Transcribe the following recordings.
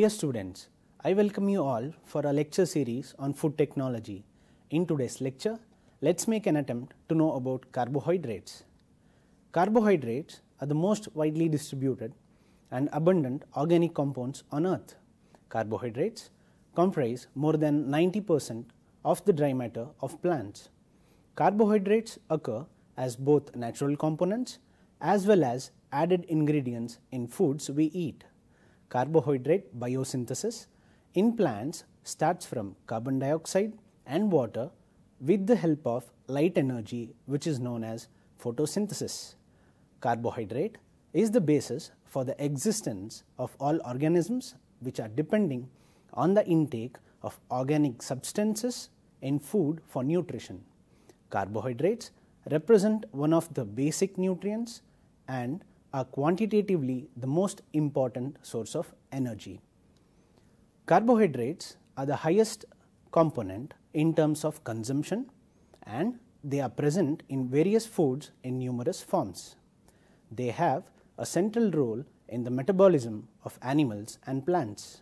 Dear students, I welcome you all for a lecture series on food technology. In today's lecture, let's make an attempt to know about carbohydrates. Carbohydrates are the most widely distributed and abundant organic compounds on earth. Carbohydrates comprise more than 90% of the dry matter of plants. Carbohydrates occur as both natural components as well as added ingredients in foods we eat carbohydrate biosynthesis in plants starts from carbon dioxide and water with the help of light energy which is known as photosynthesis. Carbohydrate is the basis for the existence of all organisms which are depending on the intake of organic substances in food for nutrition. Carbohydrates represent one of the basic nutrients and are quantitatively the most important source of energy. Carbohydrates are the highest component in terms of consumption and they are present in various foods in numerous forms. They have a central role in the metabolism of animals and plants.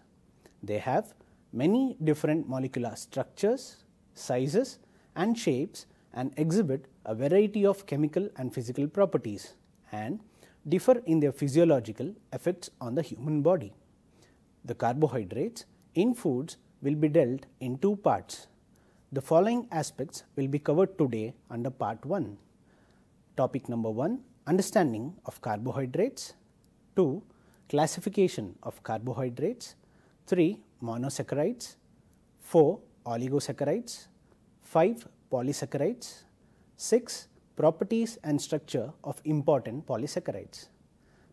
They have many different molecular structures, sizes and shapes and exhibit a variety of chemical and physical properties and differ in their physiological effects on the human body. The carbohydrates in foods will be dealt in two parts. The following aspects will be covered today under part 1. Topic number 1 Understanding of carbohydrates 2. Classification of carbohydrates 3. Monosaccharides 4. Oligosaccharides 5. Polysaccharides 6 properties and structure of important polysaccharides.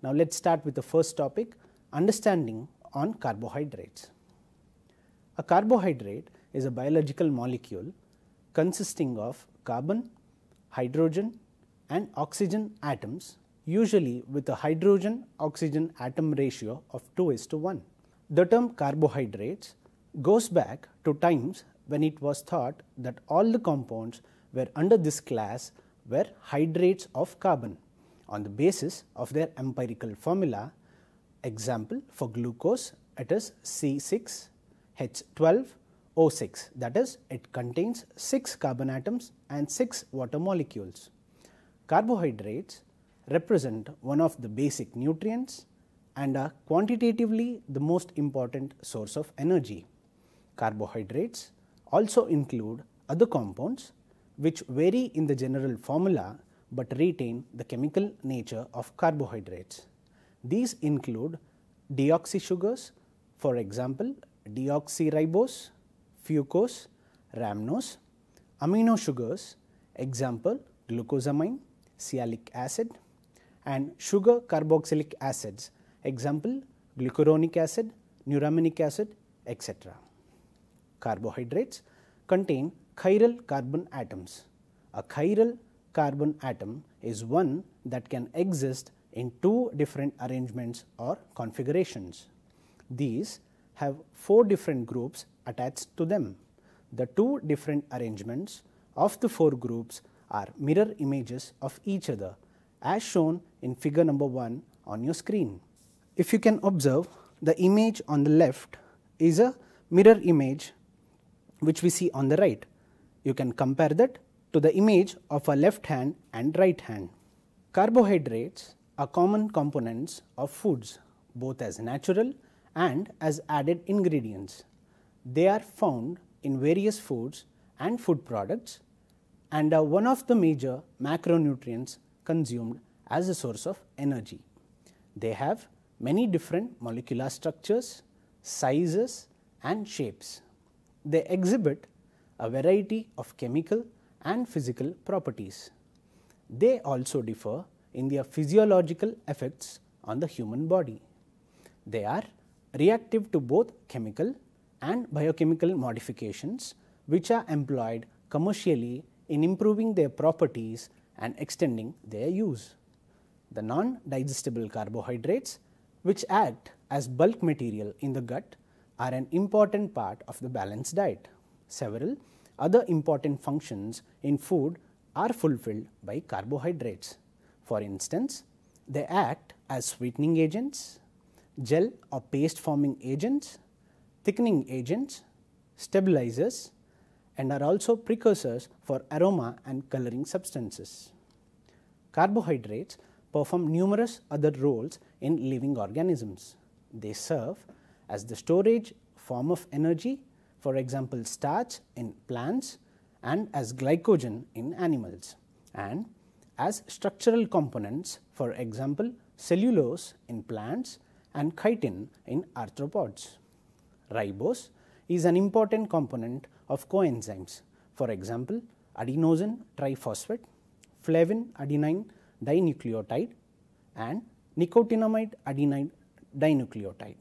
Now let's start with the first topic, understanding on carbohydrates. A carbohydrate is a biological molecule consisting of carbon, hydrogen and oxygen atoms usually with a hydrogen oxygen atom ratio of 2 is to 1. The term carbohydrates goes back to times when it was thought that all the compounds were under this class were hydrates of carbon on the basis of their empirical formula. Example for glucose it is C6H12O6 that is it contains 6 carbon atoms and 6 water molecules. Carbohydrates represent one of the basic nutrients and are quantitatively the most important source of energy. Carbohydrates also include other compounds which vary in the general formula but retain the chemical nature of carbohydrates. These include deoxy sugars, for example, deoxyribose, fucose, rhamnose, amino sugars, example, glucosamine, sialic acid, and sugar carboxylic acids, example, glucuronic acid, neuraminic acid, etc. Carbohydrates contain chiral carbon atoms. A chiral carbon atom is one that can exist in two different arrangements or configurations. These have four different groups attached to them. The two different arrangements of the four groups are mirror images of each other as shown in figure number 1 on your screen. If you can observe, the image on the left is a mirror image which we see on the right. You can compare that to the image of a left hand and right hand. Carbohydrates are common components of foods both as natural and as added ingredients. They are found in various foods and food products and are one of the major macronutrients consumed as a source of energy. They have many different molecular structures, sizes and shapes. They exhibit a variety of chemical and physical properties. They also differ in their physiological effects on the human body. They are reactive to both chemical and biochemical modifications which are employed commercially in improving their properties and extending their use. The non-digestible carbohydrates which act as bulk material in the gut are an important part of the balanced diet. Several other important functions in food are fulfilled by carbohydrates. For instance, they act as sweetening agents, gel or paste forming agents, thickening agents, stabilizers and are also precursors for aroma and coloring substances. Carbohydrates perform numerous other roles in living organisms. They serve as the storage form of energy for example starch in plants and as glycogen in animals and as structural components for example cellulose in plants and chitin in arthropods. Ribose is an important component of coenzymes for example adenosine triphosphate, flavin adenine dinucleotide and nicotinamide adenine dinucleotide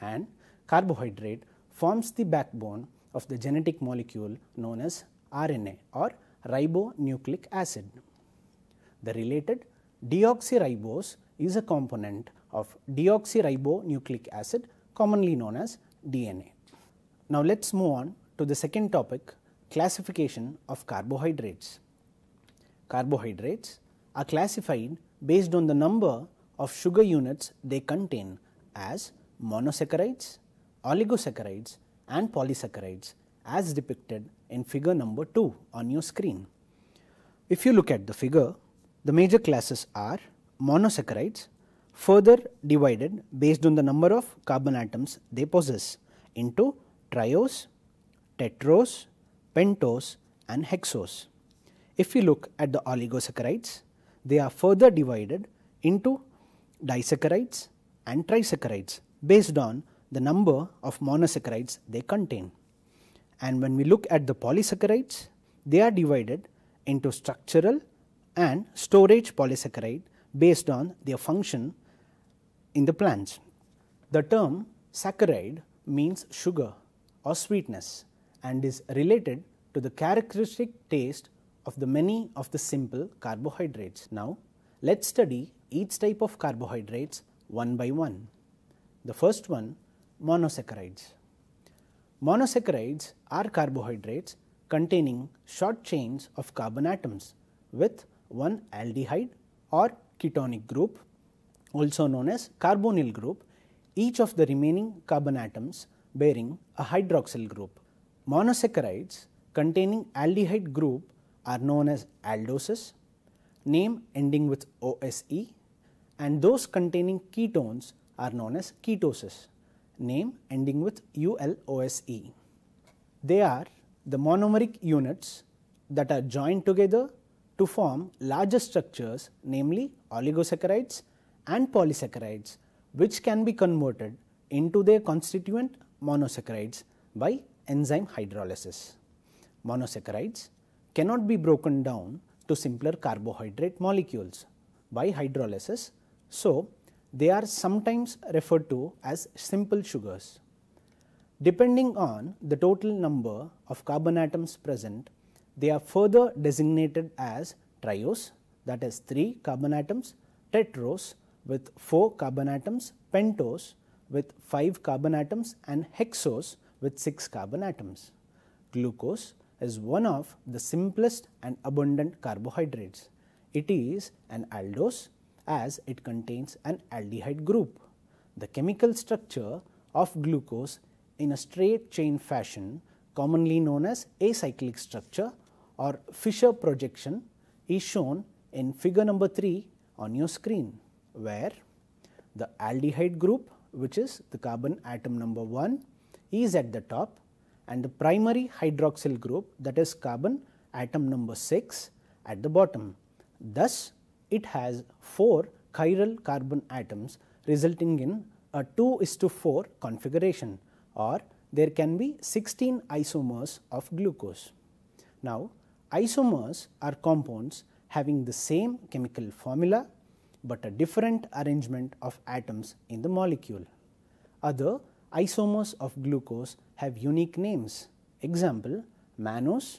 and carbohydrate forms the backbone of the genetic molecule known as RNA or ribonucleic acid. The related deoxyribose is a component of deoxyribonucleic acid commonly known as DNA. Now, let us move on to the second topic classification of carbohydrates. Carbohydrates are classified based on the number of sugar units they contain as monosaccharides, oligosaccharides and polysaccharides as depicted in figure number 2 on your screen. If you look at the figure, the major classes are monosaccharides further divided based on the number of carbon atoms they possess into triose, tetros, pentose and hexose. If we look at the oligosaccharides, they are further divided into disaccharides and trisaccharides based on the number of monosaccharides they contain. And when we look at the polysaccharides, they are divided into structural and storage polysaccharide based on their function in the plants. The term saccharide means sugar or sweetness and is related to the characteristic taste of the many of the simple carbohydrates. Now, let's study each type of carbohydrates one by one. The first one monosaccharides. Monosaccharides are carbohydrates containing short chains of carbon atoms with one aldehyde or ketonic group also known as carbonyl group each of the remaining carbon atoms bearing a hydroxyl group. Monosaccharides containing aldehyde group are known as aldoses, name ending with OSE, and those containing ketones are known as ketoses name ending with ULOSE. They are the monomeric units that are joined together to form larger structures namely oligosaccharides and polysaccharides which can be converted into their constituent monosaccharides by enzyme hydrolysis. Monosaccharides cannot be broken down to simpler carbohydrate molecules by hydrolysis. So, they are sometimes referred to as simple sugars. Depending on the total number of carbon atoms present, they are further designated as triose, that is 3 carbon atoms, tetros with 4 carbon atoms, pentose with 5 carbon atoms and hexose with 6 carbon atoms. Glucose is one of the simplest and abundant carbohydrates. It is an aldose as it contains an aldehyde group. The chemical structure of glucose in a straight chain fashion commonly known as acyclic structure or Fischer projection is shown in figure number 3 on your screen where the aldehyde group which is the carbon atom number 1 is at the top and the primary hydroxyl group that is carbon atom number 6 at the bottom. Thus, it has 4 chiral carbon atoms resulting in a 2 is to 4 configuration or there can be 16 isomers of glucose. Now, isomers are compounds having the same chemical formula, but a different arrangement of atoms in the molecule. Other isomers of glucose have unique names, example mannose,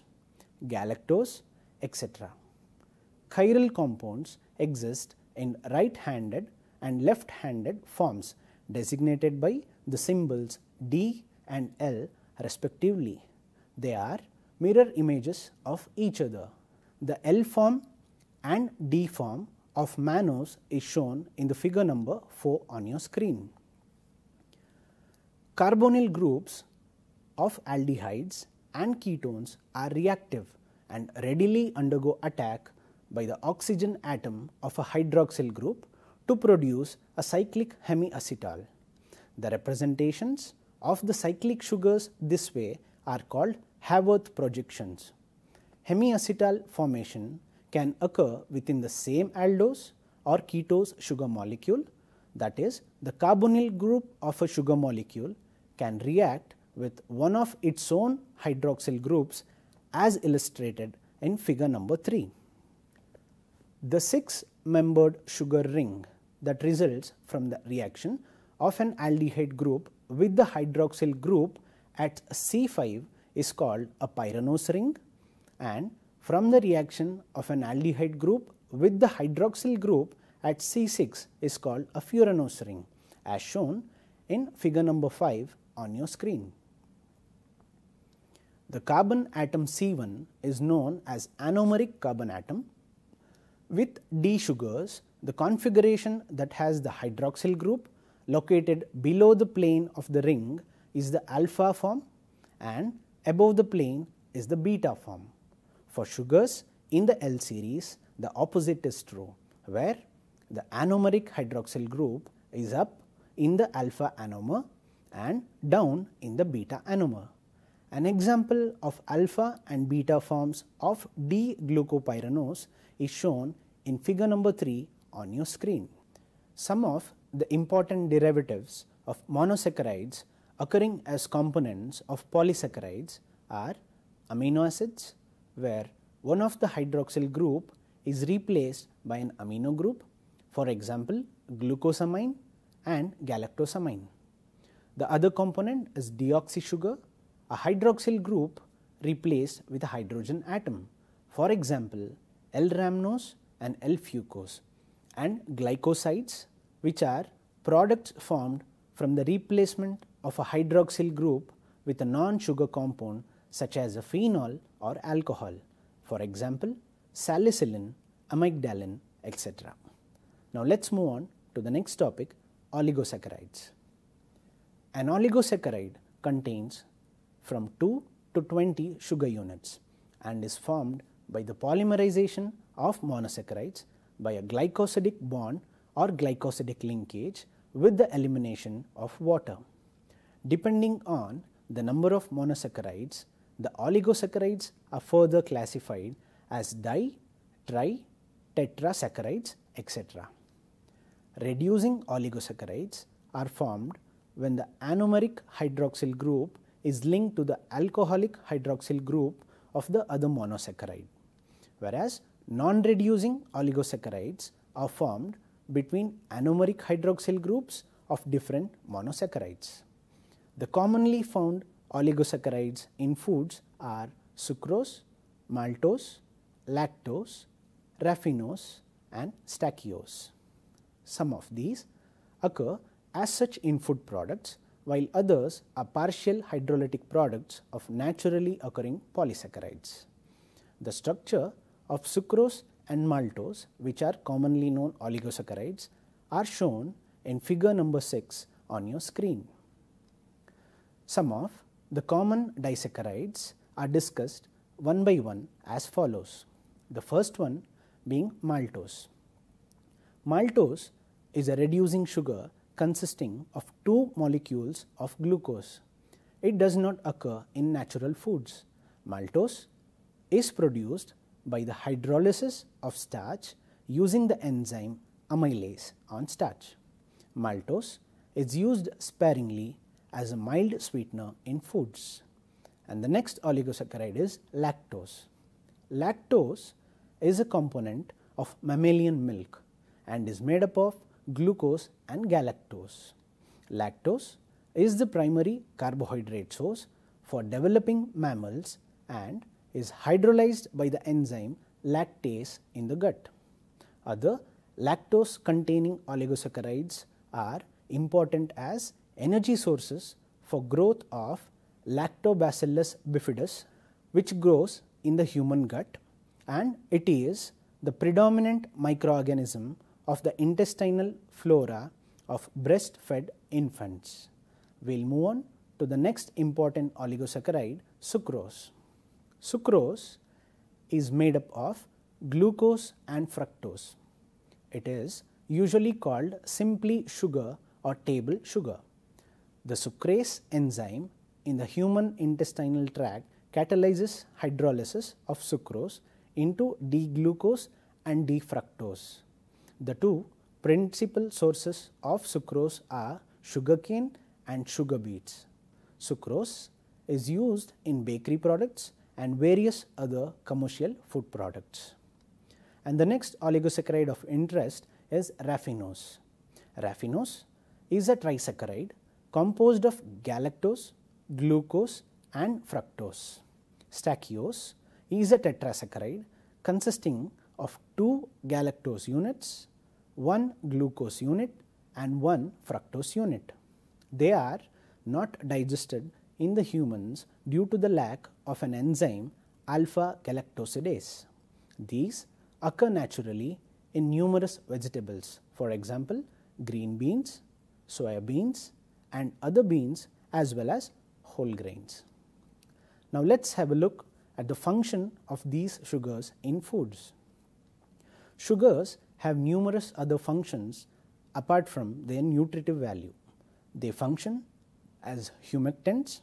galactose, etc. Chiral compounds exist in right handed and left handed forms designated by the symbols D and L respectively. They are mirror images of each other. The L form and D form of Manos is shown in the figure number 4 on your screen. Carbonyl groups of aldehydes and ketones are reactive and readily undergo attack by the oxygen atom of a hydroxyl group to produce a cyclic hemiacetal. The representations of the cyclic sugars this way are called Haworth projections. Hemiacetal formation can occur within the same aldose or ketose sugar molecule that is the carbonyl group of a sugar molecule can react with one of its own hydroxyl groups as illustrated in figure number 3 the 6 membered sugar ring that results from the reaction of an aldehyde group with the hydroxyl group at C5 is called a pyranose ring and from the reaction of an aldehyde group with the hydroxyl group at C6 is called a furanose ring as shown in figure number 5 on your screen. The carbon atom C1 is known as anomeric carbon atom with D sugars, the configuration that has the hydroxyl group located below the plane of the ring is the alpha form and above the plane is the beta form. For sugars in the L series, the opposite is true, where the anomeric hydroxyl group is up in the alpha anomer and down in the beta anomer. An example of alpha and beta forms of D-glucopyranose is shown in figure number 3 on your screen. Some of the important derivatives of monosaccharides occurring as components of polysaccharides are amino acids where one of the hydroxyl group is replaced by an amino group for example glucosamine and galactosamine. The other component is deoxy sugar, a hydroxyl group replaced with a hydrogen atom for example L-rhamnose and L-fucose and glycosides which are products formed from the replacement of a hydroxyl group with a non-sugar compound such as a phenol or alcohol, for example, salicylin, amygdalin, etc. Now, let us move on to the next topic oligosaccharides. An oligosaccharide contains from 2 to 20 sugar units and is formed by the polymerization of monosaccharides by a glycosidic bond or glycosidic linkage with the elimination of water. Depending on the number of monosaccharides, the oligosaccharides are further classified as di, tri, tetrasaccharides, etc. Reducing oligosaccharides are formed when the anomeric hydroxyl group is linked to the alcoholic hydroxyl group of the other monosaccharide whereas non-reducing oligosaccharides are formed between anomeric hydroxyl groups of different monosaccharides. The commonly found oligosaccharides in foods are sucrose, maltose, lactose, raffinose and stachyose. Some of these occur as such in food products while others are partial hydrolytic products of naturally occurring polysaccharides. The structure of sucrose and maltose, which are commonly known oligosaccharides, are shown in figure number 6 on your screen. Some of the common disaccharides are discussed one by one as follows. The first one being maltose. Maltose is a reducing sugar consisting of two molecules of glucose. It does not occur in natural foods. Maltose is produced by the hydrolysis of starch using the enzyme amylase on starch. Maltose is used sparingly as a mild sweetener in foods. And the next oligosaccharide is lactose. Lactose is a component of mammalian milk and is made up of glucose and galactose. Lactose is the primary carbohydrate source for developing mammals and is hydrolyzed by the enzyme lactase in the gut. Other lactose containing oligosaccharides are important as energy sources for growth of lactobacillus bifidus which grows in the human gut and it is the predominant microorganism of the intestinal flora of breastfed infants. We will move on to the next important oligosaccharide, sucrose. Sucrose is made up of glucose and fructose. It is usually called simply sugar or table sugar. The sucrase enzyme in the human intestinal tract catalyzes hydrolysis of sucrose into D-glucose and D-fructose. The two principal sources of sucrose are sugarcane and sugar beets. Sucrose is used in bakery products and various other commercial food products. And the next oligosaccharide of interest is raffinose. Raffinose is a trisaccharide composed of galactose, glucose and fructose. Stachyose is a tetrasaccharide consisting of 2 galactose units, 1 glucose unit and 1 fructose unit. They are not digested in the humans due to the lack of an enzyme alpha galactosidase. These occur naturally in numerous vegetables, for example, green beans, soya beans and other beans as well as whole grains. Now, let us have a look at the function of these sugars in foods. Sugars have numerous other functions apart from their nutritive value. They function as humectants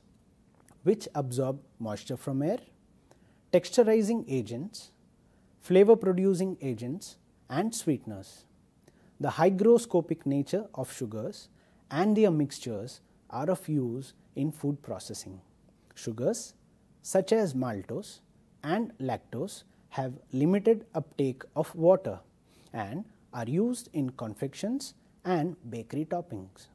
which absorb moisture from air, texturizing agents, flavor producing agents and sweeteners. The hygroscopic nature of sugars and their mixtures are of use in food processing. Sugars such as maltose and lactose have limited uptake of water and are used in confections and bakery toppings.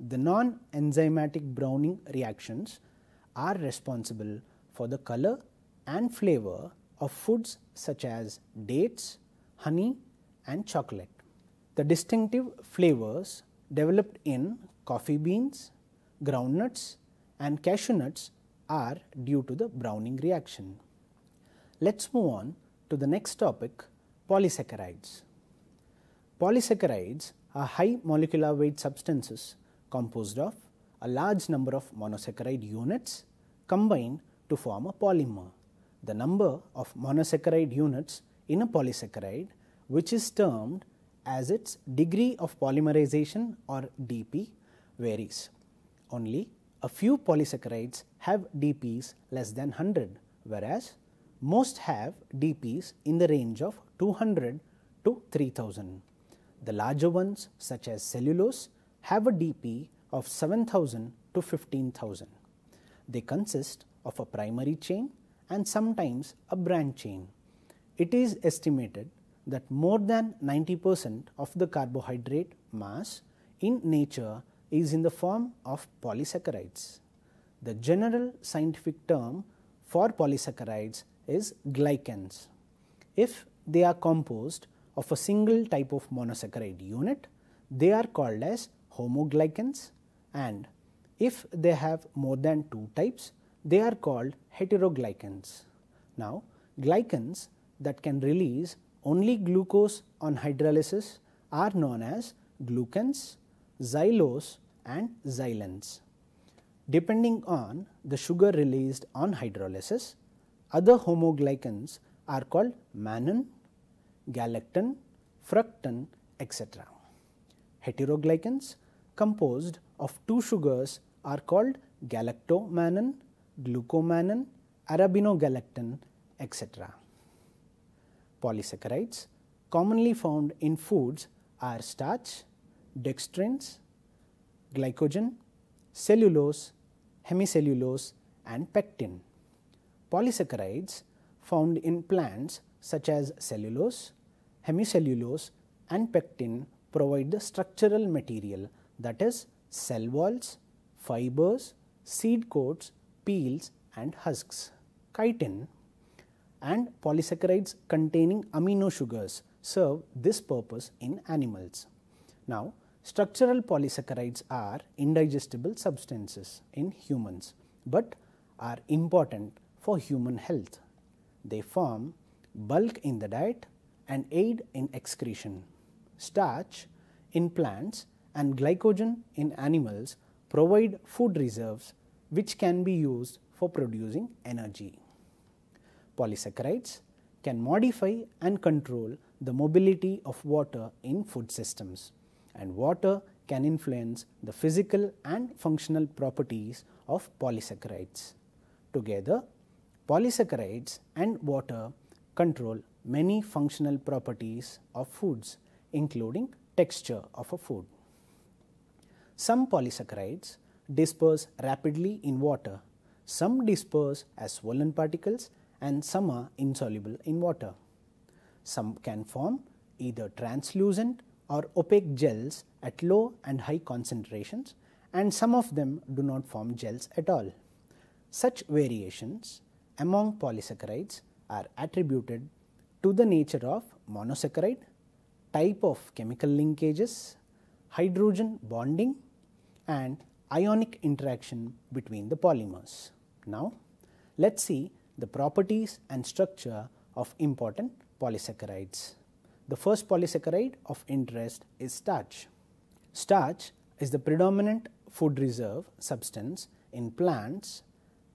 The non-enzymatic Browning reactions are responsible for the color and flavor of foods such as dates, honey and chocolate. The distinctive flavors developed in coffee beans, groundnuts and cashew nuts are due to the Browning reaction. Let's move on to the next topic polysaccharides. Polysaccharides are high molecular weight substances composed of a large number of monosaccharide units combined to form a polymer. The number of monosaccharide units in a polysaccharide which is termed as its degree of polymerization or dp varies. Only a few polysaccharides have dp's less than 100 whereas most have dp's in the range of 200 to 3000. The larger ones such as cellulose have a DP of 7000 to 15000. They consist of a primary chain and sometimes a branch chain. It is estimated that more than 90% of the carbohydrate mass in nature is in the form of polysaccharides. The general scientific term for polysaccharides is glycans. If they are composed of a single type of monosaccharide unit, they are called as homoglycans and if they have more than two types, they are called heteroglycans. Now, glycans that can release only glucose on hydrolysis are known as glucans, xylose and xylans. Depending on the sugar released on hydrolysis, other homoglycans are called mannan, galactan, fructan, etc. Heteroglycans composed of two sugars are called galactomannan, glucomannan, arabinogalactan, etc. Polysaccharides commonly found in foods are starch, dextrins, glycogen, cellulose, hemicellulose and pectin. Polysaccharides found in plants such as cellulose, hemicellulose and pectin provide the structural material that is cell walls, fibers, seed coats, peels and husks. Chitin and polysaccharides containing amino sugars serve this purpose in animals. Now, structural polysaccharides are indigestible substances in humans but are important for human health. They form bulk in the diet and aid in excretion. Starch in plants and glycogen in animals provide food reserves which can be used for producing energy. Polysaccharides can modify and control the mobility of water in food systems and water can influence the physical and functional properties of polysaccharides. Together, polysaccharides and water control many functional properties of foods including texture of a food. Some polysaccharides disperse rapidly in water, some disperse as swollen particles and some are insoluble in water. Some can form either translucent or opaque gels at low and high concentrations and some of them do not form gels at all. Such variations among polysaccharides are attributed to the nature of monosaccharide, type of chemical linkages, hydrogen bonding and ionic interaction between the polymers. Now, let us see the properties and structure of important polysaccharides. The first polysaccharide of interest is starch. Starch is the predominant food reserve substance in plants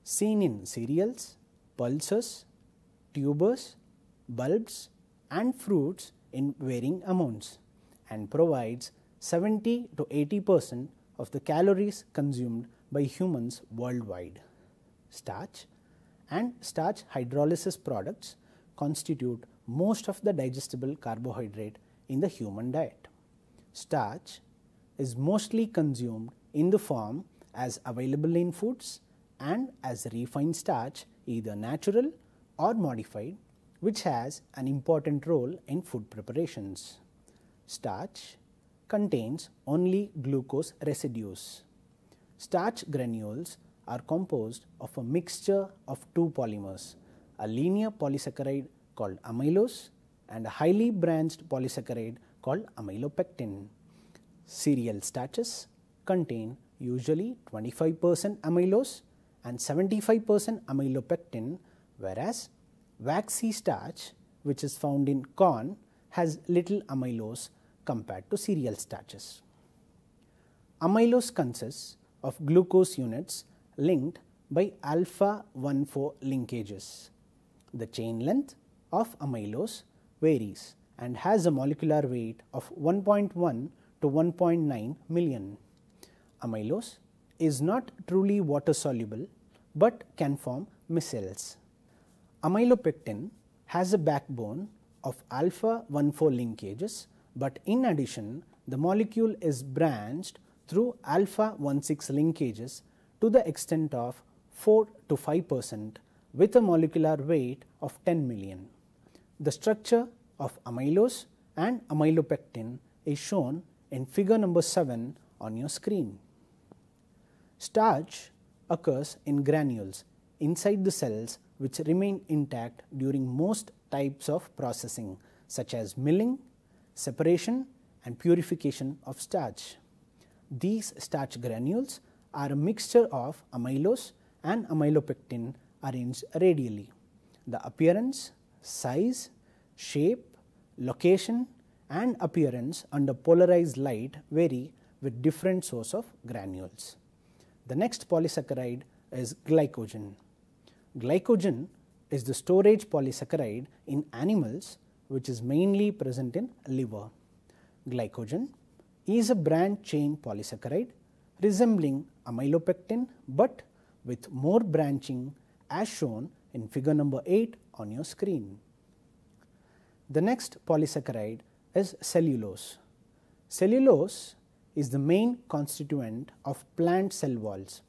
seen in cereals, pulses, tubers, bulbs and fruits in varying amounts and provides 70 to 80 percent of the calories consumed by humans worldwide. Starch and starch hydrolysis products constitute most of the digestible carbohydrate in the human diet. Starch is mostly consumed in the form as available in foods and as refined starch either natural or modified which has an important role in food preparations. Starch contains only glucose residues. Starch granules are composed of a mixture of two polymers, a linear polysaccharide called amylose and a highly branched polysaccharide called amylopectin. Cereal starches contain usually 25% amylose and 75% amylopectin, whereas waxy starch, which is found in corn, has little amylose compared to cereal starches. Amylose consists of glucose units linked by alpha 1-4 linkages. The chain length of amylose varies and has a molecular weight of 1.1 to 1.9 million. Amylose is not truly water soluble but can form micelles. Amylopectin has a backbone of alpha 1-4 linkages but in addition the molecule is branched through alpha 1,6 linkages to the extent of 4 to 5 percent with a molecular weight of 10 million. The structure of amylose and amylopectin is shown in figure number 7 on your screen. Starch occurs in granules inside the cells which remain intact during most types of processing such as milling, separation and purification of starch. These starch granules are a mixture of amylose and amylopectin arranged radially. The appearance, size, shape, location and appearance under polarized light vary with different source of granules. The next polysaccharide is glycogen. Glycogen is the storage polysaccharide in animals which is mainly present in liver. Glycogen is a branch chain polysaccharide resembling amylopectin, but with more branching as shown in figure number 8 on your screen. The next polysaccharide is cellulose. Cellulose is the main constituent of plant cell walls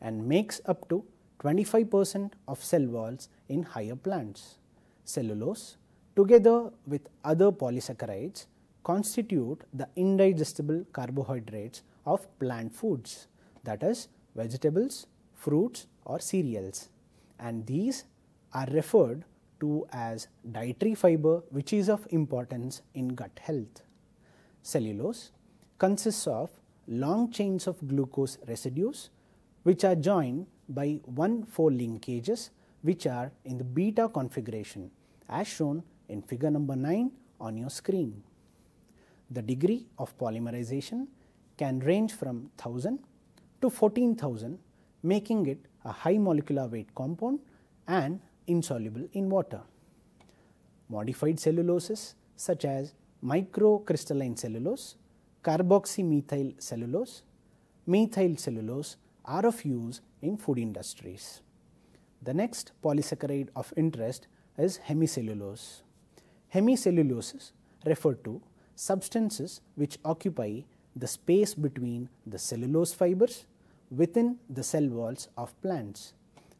and makes up to 25 percent of cell walls in higher plants. Cellulose together with other polysaccharides constitute the indigestible carbohydrates of plant foods that is vegetables, fruits or cereals and these are referred to as dietary fiber which is of importance in gut health. Cellulose consists of long chains of glucose residues which are joined by 1,4 linkages which are in the beta configuration as shown in figure number 9 on your screen. The degree of polymerization can range from 1000 to 14000 making it a high molecular weight compound and insoluble in water. Modified celluloses such as microcrystalline cellulose, carboxymethyl cellulose, methyl cellulose are of use in food industries. The next polysaccharide of interest is hemicellulose. Hemicellulosis refer to substances which occupy the space between the cellulose fibers within the cell walls of plants.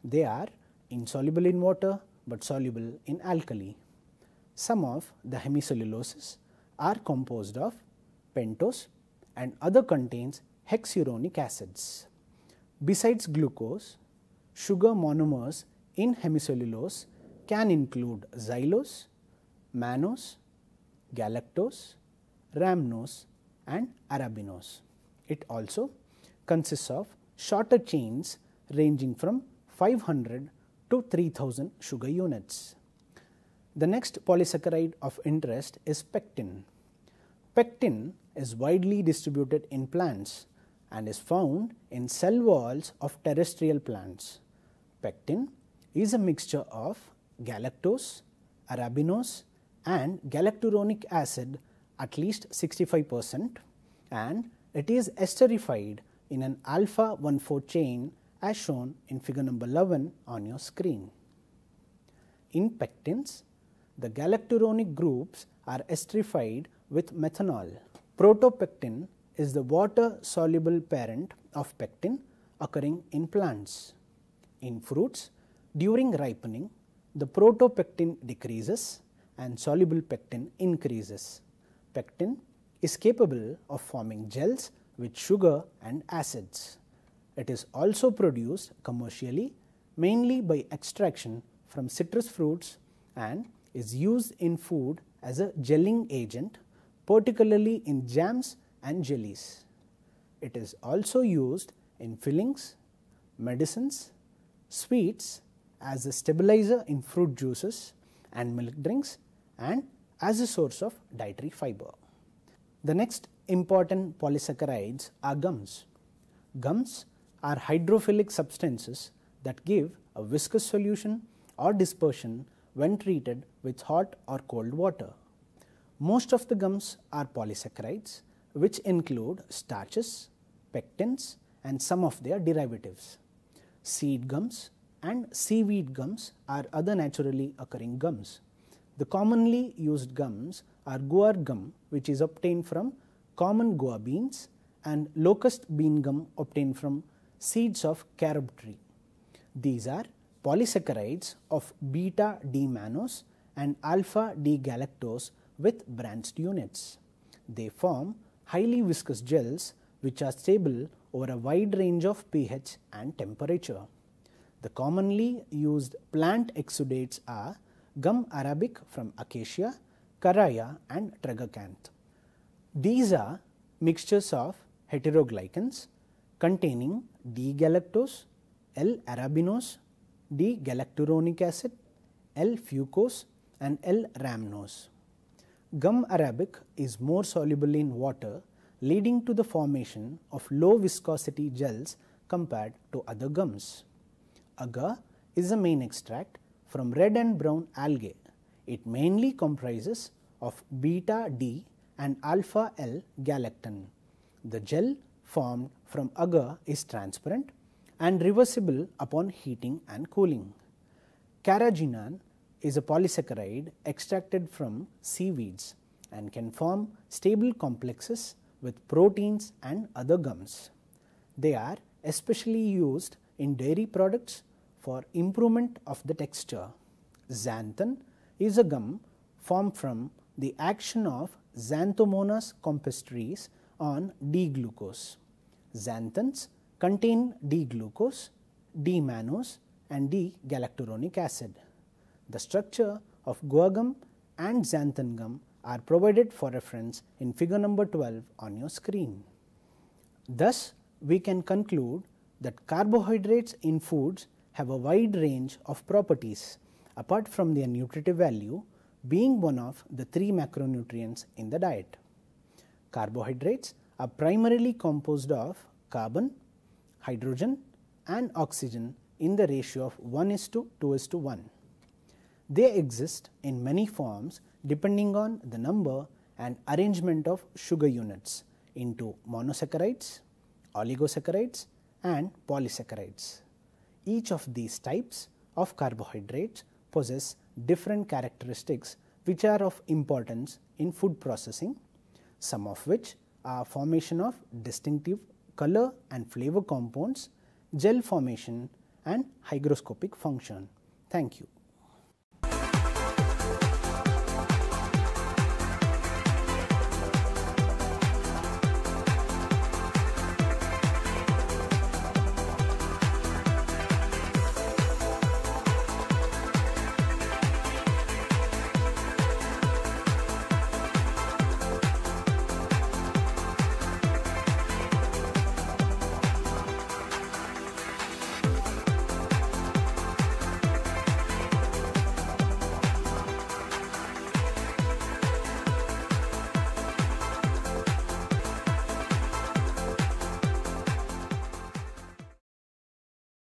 They are insoluble in water but soluble in alkali. Some of the hemicelluloses are composed of pentose and other contains hexuronic acids. Besides glucose, sugar monomers in hemicellulose can include xylose, Manos, Galactose, Rhamnose, and Arabinose. It also consists of shorter chains ranging from 500 to 3000 sugar units. The next polysaccharide of interest is pectin. Pectin is widely distributed in plants and is found in cell walls of terrestrial plants. Pectin is a mixture of galactose, arabinose and galacturonic acid at least 65 percent and it is esterified in an alpha 1,4 chain as shown in figure number 11 on your screen. In pectins, the galacturonic groups are esterified with methanol. Protopectin is the water soluble parent of pectin occurring in plants. In fruits, during ripening, the protopectin decreases and soluble pectin increases. Pectin is capable of forming gels with sugar and acids. It is also produced commercially mainly by extraction from citrus fruits and is used in food as a gelling agent particularly in jams and jellies. It is also used in fillings, medicines, sweets as a stabilizer in fruit juices and milk drinks and as a source of dietary fiber. The next important polysaccharides are gums. Gums are hydrophilic substances that give a viscous solution or dispersion when treated with hot or cold water. Most of the gums are polysaccharides which include starches, pectins and some of their derivatives. Seed gums and seaweed gums are other naturally occurring gums. The commonly used gums are guar gum, which is obtained from common guar beans, and locust bean gum obtained from seeds of carob tree. These are polysaccharides of beta D mannose and alpha D galactose with branched units. They form highly viscous gels which are stable over a wide range of pH and temperature. The commonly used plant exudates are gum arabic from acacia, caraya and tragacanth. These are mixtures of heteroglycans containing D-galactose, L-arabinose, D-galacturonic acid, L-fucose and L-rhamnose. Gum arabic is more soluble in water leading to the formation of low viscosity gels compared to other gums. Agar is the main extract from red and brown algae. It mainly comprises of beta D and alpha L galactan. The gel formed from agar is transparent and reversible upon heating and cooling. Carrageenan is a polysaccharide extracted from seaweeds and can form stable complexes with proteins and other gums. They are especially used in dairy products for improvement of the texture. Xanthan is a gum formed from the action of Xanthomonas compestris on D-glucose. Xanthans contain D-glucose, D-mannose and D-galacturonic acid. The structure of guar gum and xanthan gum are provided for reference in figure number 12 on your screen. Thus, we can conclude that carbohydrates in foods have a wide range of properties apart from their nutritive value being one of the three macronutrients in the diet. Carbohydrates are primarily composed of carbon, hydrogen and oxygen in the ratio of 1 is to 2 is to 1. They exist in many forms depending on the number and arrangement of sugar units into monosaccharides, oligosaccharides and polysaccharides each of these types of carbohydrates possess different characteristics which are of importance in food processing, some of which are formation of distinctive color and flavor compounds, gel formation and hygroscopic function. Thank you.